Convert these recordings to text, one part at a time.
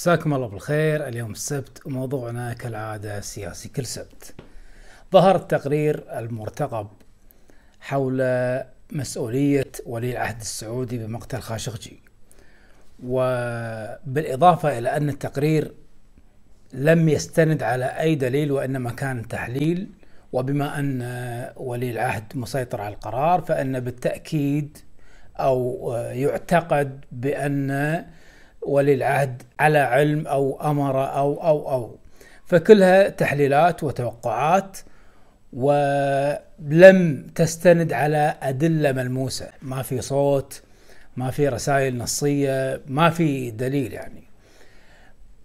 مساكم الله بالخير اليوم السبت وموضوعنا كالعادة سياسي كل سبت ظهر التقرير المرتقب حول مسؤولية ولي العهد السعودي بمقتل خاشقجي وبالإضافة إلى أن التقرير لم يستند على أي دليل وإنما كان تحليل وبما أن ولي العهد مسيطر على القرار فإن بالتأكيد أو يعتقد بأن ولي العهد على علم أو أمر أو أو أو فكلها تحليلات وتوقعات ولم تستند على أدلة ملموسة ما في صوت ما في رسائل نصية ما في دليل يعني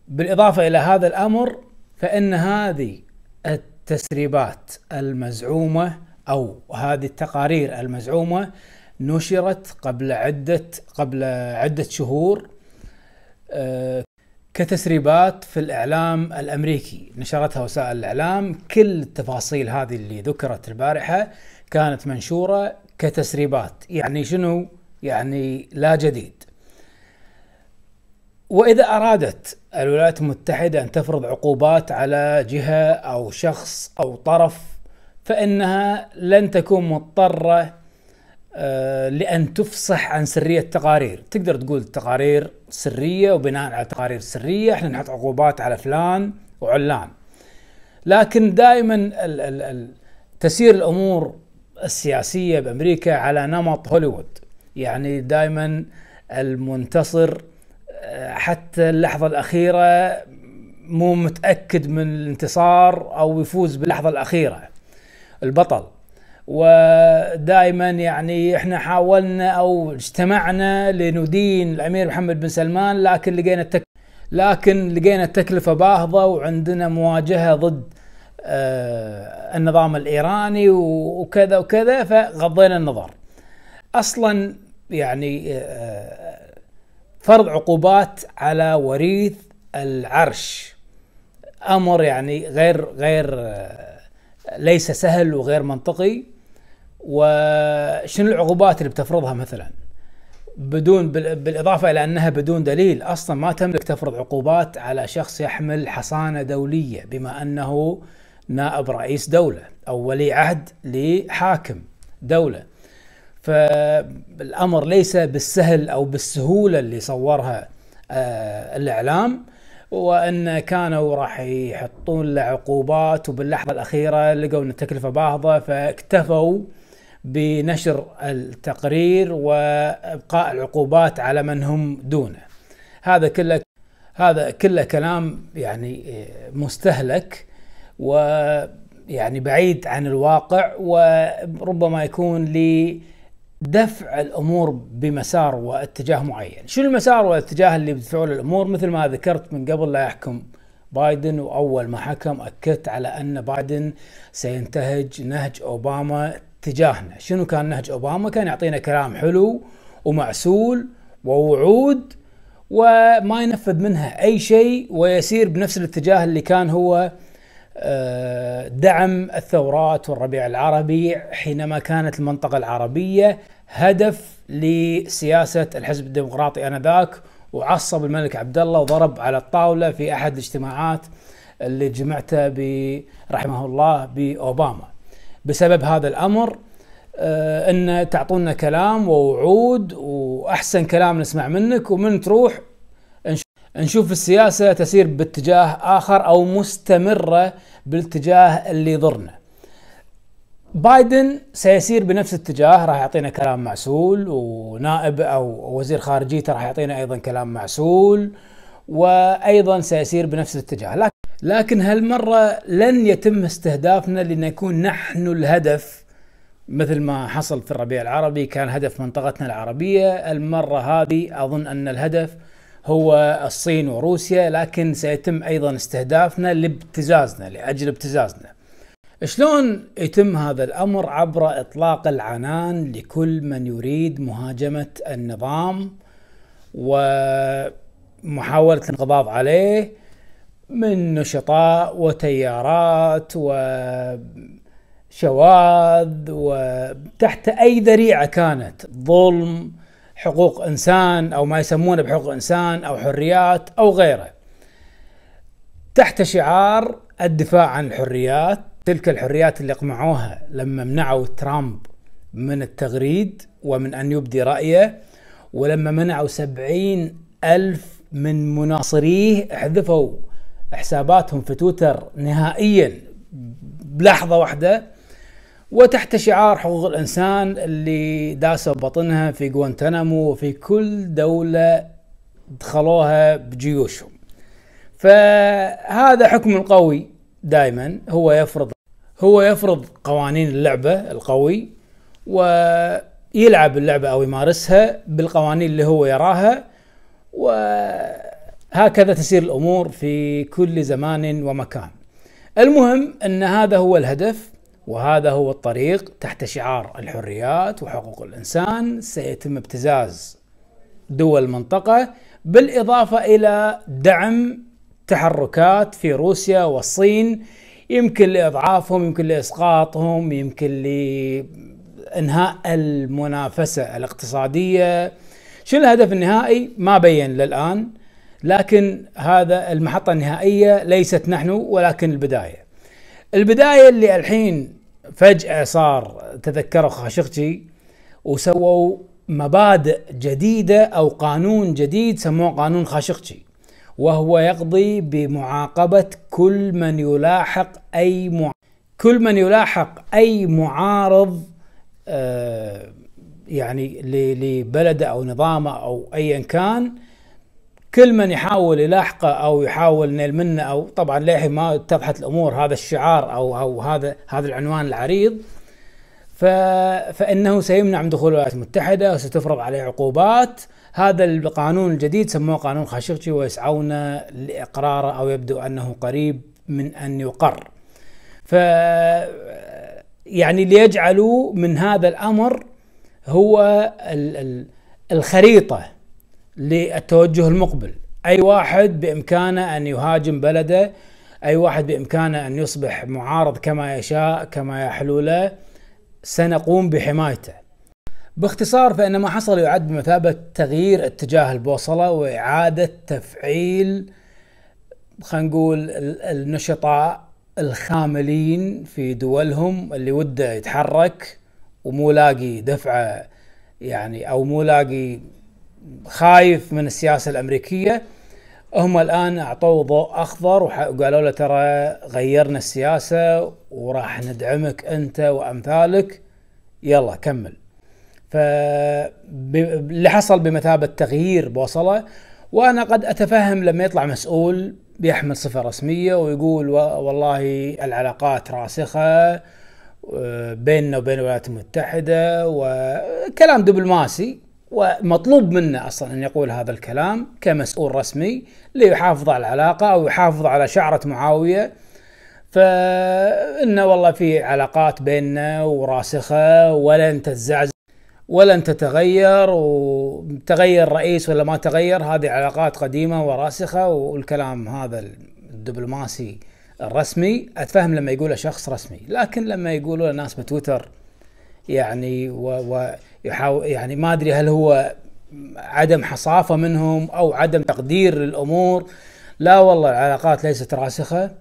بالإضافة إلى هذا الأمر فإن هذه التسريبات المزعومة أو هذه التقارير المزعومة نشرت قبل عدة قبل عدة شهور آه، كتسريبات في الاعلام الامريكي نشرتها وسائل الاعلام كل التفاصيل هذه اللي ذكرت البارحه كانت منشوره كتسريبات يعني شنو يعني لا جديد واذا ارادت الولايات المتحده ان تفرض عقوبات على جهه او شخص او طرف فانها لن تكون مضطره آه، لأن تفصح عن سرية التقارير تقدر تقول تقارير سرية وبناء على تقارير سرية احنا نحط عقوبات على فلان وعلان لكن دائما تسير الأمور السياسية بأمريكا على نمط هوليوود يعني دائما المنتصر آه، حتى اللحظة الأخيرة مو متأكد من الانتصار أو يفوز باللحظة الأخيرة البطل ودائما يعني احنا حاولنا او اجتمعنا لندين الامير محمد بن سلمان لكن لقينا التك... لكن لقينا التكلفه باهظه وعندنا مواجهه ضد آه النظام الايراني وكذا وكذا فغضينا النظر. اصلا يعني آه فرض عقوبات على وريث العرش امر يعني غير غير آه ليس سهل وغير منطقي وشنو العقوبات اللي بتفرضها مثلا بدون بالاضافه الى انها بدون دليل اصلا ما تملك تفرض عقوبات على شخص يحمل حصانه دوليه بما انه نائب رئيس دوله او ولي عهد لحاكم دوله فالامر ليس بالسهل او بالسهوله اللي صورها آه، الاعلام وان كانوا راح يحطون له عقوبات وباللحظه الاخيره لقوا ان التكلفه باهظه فاكتفوا بنشر التقرير وابقاء العقوبات على من هم دونه هذا كله هذا كله كلام يعني مستهلك ويعني بعيد عن الواقع وربما يكون لدفع الامور بمسار واتجاه معين، شو المسار والاتجاه اللي بدفعوا الامور مثل ما ذكرت من قبل لا يحكم بايدن واول ما حكم اكدت على ان بايدن سينتهج نهج اوباما اتجاهنا شنو كان نهج أوباما كان يعطينا كلام حلو ومعسول ووعود وما ينفذ منها أي شيء ويسير بنفس الاتجاه اللي كان هو آه، دعم الثورات والربيع العربي حينما كانت المنطقة العربية هدف لسياسة الحزب الديمقراطي آنذاك وعصب الملك عبد الله وضرب على الطاولة في أحد الاجتماعات اللي جمعته رحمه الله بأوباما بسبب هذا الامر آه، ان تعطونا كلام ووعود واحسن كلام نسمع منك ومن تروح نشوف السياسه تسير باتجاه اخر او مستمره بالاتجاه اللي يضرنا. بايدن سيسير بنفس الاتجاه راح يعطينا كلام معسول ونائب او وزير خارجيته راح يعطينا ايضا كلام معسول وايضا سيسير بنفس الاتجاه لكن لكن هالمرة لن يتم استهدافنا لنكون نحن الهدف مثل ما حصل في الربيع العربي كان هدف منطقتنا العربية المرة هذه أظن أن الهدف هو الصين وروسيا لكن سيتم أيضا استهدافنا لابتزازنا لأجل ابتزازنا شلون يتم هذا الأمر عبر إطلاق العنان لكل من يريد مهاجمة النظام ومحاولة الانقضاض عليه من نشطاء وتيارات وشواذ وتحت أي ذريعة كانت ظلم حقوق إنسان أو ما يسمونه بحقوق إنسان أو حريات أو غيره تحت شعار الدفاع عن الحريات تلك الحريات اللي اقمعوها لما منعوا ترامب من التغريد ومن أن يبدي رأيه ولما منعوا سبعين ألف من مناصريه احذفوا حساباتهم في تويتر نهائيا بلحظه واحده وتحت شعار حقوق الانسان اللي داسوا بطنها في غوانتنامو وفي كل دوله دخلوها بجيوشهم. فهذا حكم القوي دائما هو يفرض هو يفرض قوانين اللعبه القوي ويلعب اللعبه او يمارسها بالقوانين اللي هو يراها و هكذا تسير الامور في كل زمان ومكان. المهم ان هذا هو الهدف وهذا هو الطريق تحت شعار الحريات وحقوق الانسان سيتم ابتزاز دول المنطقه بالاضافه الى دعم تحركات في روسيا والصين يمكن لاضعافهم يمكن لاسقاطهم يمكن لانهاء المنافسه الاقتصاديه شو الهدف النهائي ما بين للان لكن هذا المحطة النهائية ليست نحن ولكن البداية البداية اللي الحين فجأة صار تذكروا خاشقجي وسووا مبادئ جديدة أو قانون جديد سموه قانون خاشقجي وهو يقضي بمعاقبة كل من يلاحق أي مع... كل من يلاحق أي معارض آه يعني لبلده أو نظامه أو أيا كان كل من يحاول يلاحقه او يحاول نيل منه او طبعا للحين ما اتضحت الامور هذا الشعار او او هذا هذا العنوان العريض ف... فانه سيمنع من دخول الولايات المتحده وستفرض عليه عقوبات هذا القانون الجديد سموه قانون خاشقجي ويسعون لاقراره او يبدو انه قريب من ان يقر ف يعني ليجعلوا من هذا الامر هو ال... ال... الخريطه للتوجه المقبل أي واحد بإمكانه أن يهاجم بلده أي واحد بإمكانه أن يصبح معارض كما يشاء كما يحلو له سنقوم بحمايته باختصار فإن ما حصل يعد بمثابة تغيير اتجاه البوصلة وإعادة تفعيل خلينا نقول النشطاء الخاملين في دولهم اللي وده يتحرك ومو لاقي دفعه يعني او مو لاقي خايف من السياسه الامريكيه هم الان اعطوه ضوء اخضر وقالوا له ترى غيرنا السياسه وراح ندعمك انت وامثالك يلا كمل ف اللي حصل بمثابه تغيير بوصله وانا قد اتفهم لما يطلع مسؤول بيحمل صفه رسميه ويقول والله العلاقات راسخه آه، بيننا وبين الولايات المتحده وكلام دبلوماسي ومطلوب منه اصلا ان يقول هذا الكلام كمسؤول رسمي ليحافظ على العلاقه او يحافظ على شعره معاويه فإن والله في علاقات بيننا وراسخة ولن تتزعزع ولن تتغير وتغير رئيس ولا ما تغير هذه علاقات قديمة وراسخة والكلام هذا الدبلوماسي الرسمي أتفهم لما يقوله شخص رسمي لكن لما يقوله ناس بتويتر يعني ويحاول يعني ما ادري هل هو عدم حصافه منهم او عدم تقدير للامور لا والله العلاقات ليست راسخه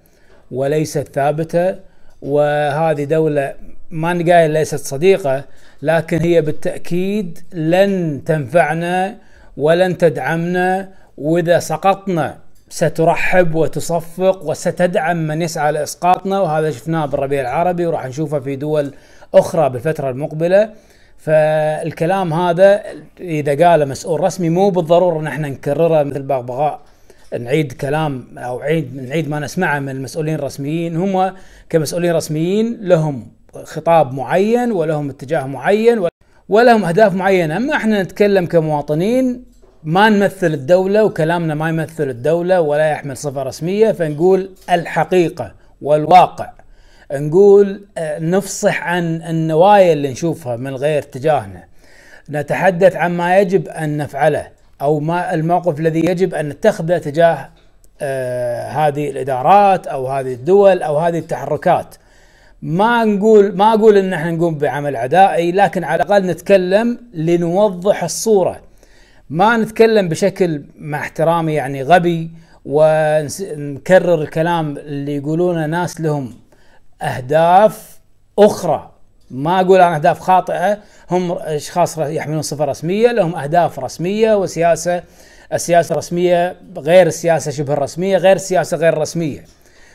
وليست ثابته وهذه دوله ما نقايل ليست صديقه لكن هي بالتاكيد لن تنفعنا ولن تدعمنا واذا سقطنا سترحب وتصفق وستدعم من يسعى لاسقاطنا وهذا شفناه بالربيع العربي وراح نشوفه في دول اخرى بالفتره المقبله فالكلام هذا اذا قاله مسؤول رسمي مو بالضروره ان احنا نكرره مثل بغبغاء نعيد كلام او عيد نعيد ما نسمعه من المسؤولين الرسميين هم كمسؤولين رسميين لهم خطاب معين ولهم اتجاه معين ولهم اهداف معينه، اما احنا نتكلم كمواطنين ما نمثل الدوله وكلامنا ما يمثل الدوله ولا يحمل صفه رسميه فنقول الحقيقه والواقع نقول آه، نفصح عن النوايا اللي نشوفها من غير تجاهنا نتحدث عن ما يجب أن نفعله أو ما الموقف الذي يجب أن نتخذه تجاه آه، هذه الإدارات أو هذه الدول أو هذه التحركات ما نقول ما أقول أن احنا نقوم بعمل عدائي لكن على الأقل نتكلم لنوضح الصورة ما نتكلم بشكل مع احترامي يعني غبي ونكرر الكلام اللي يقولونه ناس لهم اهداف اخرى ما اقول انا اهداف خاطئه هم اشخاص يحملون صفه رسميه لهم اهداف رسميه وسياسه السياسه الرسميه غير السياسه شبه الرسميه غير السياسه غير الرسميه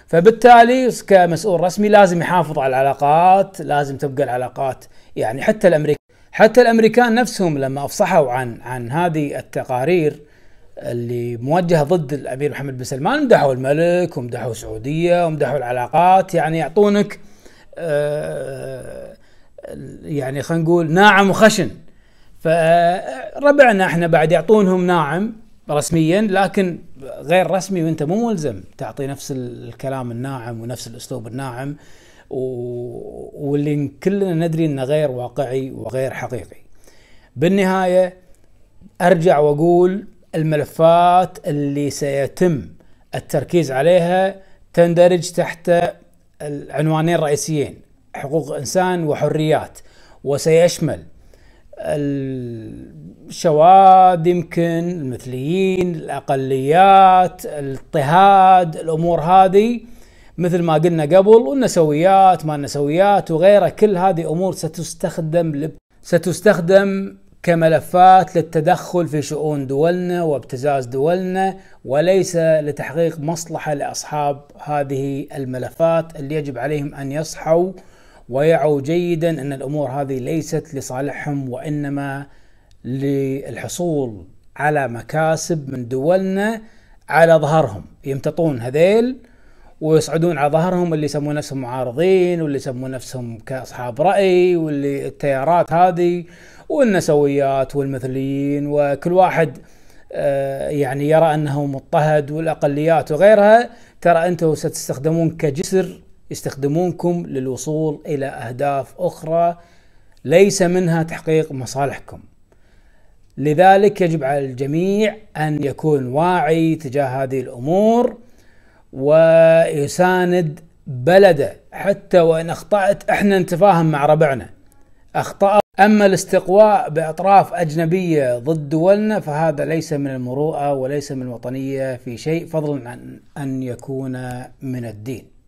فبالتالي كمسؤول رسمي لازم يحافظ على العلاقات لازم تبقى العلاقات يعني حتى الامريكان حتى الامريكان نفسهم لما افصحوا عن عن هذه التقارير اللي موجهه ضد الامير محمد بن سلمان مدحوا الملك ومدحوا السعوديه ومدحوا العلاقات يعني يعطونك آه، يعني خلينا نقول ناعم وخشن فربعنا احنا بعد يعطونهم ناعم رسميا لكن غير رسمي وانت مو ملزم تعطي نفس الكلام الناعم ونفس الاسلوب الناعم واللي كلنا ندري انه غير واقعي وغير حقيقي بالنهايه ارجع واقول الملفات اللي سيتم التركيز عليها تندرج تحت العنوانين الرئيسيين حقوق انسان وحريات وسيشمل الشواذ يمكن المثليين الاقليات الاضطهاد الامور هذه مثل ما قلنا قبل والنسويات ما النسويات وغيرها كل هذه امور ستستخدم ستستخدم كملفات للتدخل في شؤون دولنا وابتزاز دولنا وليس لتحقيق مصلحه لاصحاب هذه الملفات اللي يجب عليهم ان يصحوا ويعوا جيدا ان الامور هذه ليست لصالحهم وانما للحصول على مكاسب من دولنا على ظهرهم يمتطون هذيل ويصعدون على ظهرهم اللي يسمون نفسهم معارضين واللي يسمون نفسهم كاصحاب راي واللي التيارات هذه والنسويات والمثليين وكل واحد آه، يعني يرى انه مضطهد والاقليات وغيرها ترى انتم ستستخدمون كجسر يستخدمونكم للوصول الى اهداف اخرى ليس منها تحقيق مصالحكم. لذلك يجب على الجميع ان يكون واعي تجاه هذه الامور ويساند بلده حتى وان اخطات احنا نتفاهم مع ربعنا اخطا اما الاستقواء باطراف اجنبيه ضد دولنا فهذا ليس من المروءه وليس من الوطنيه في شيء فضلا عن ان يكون من الدين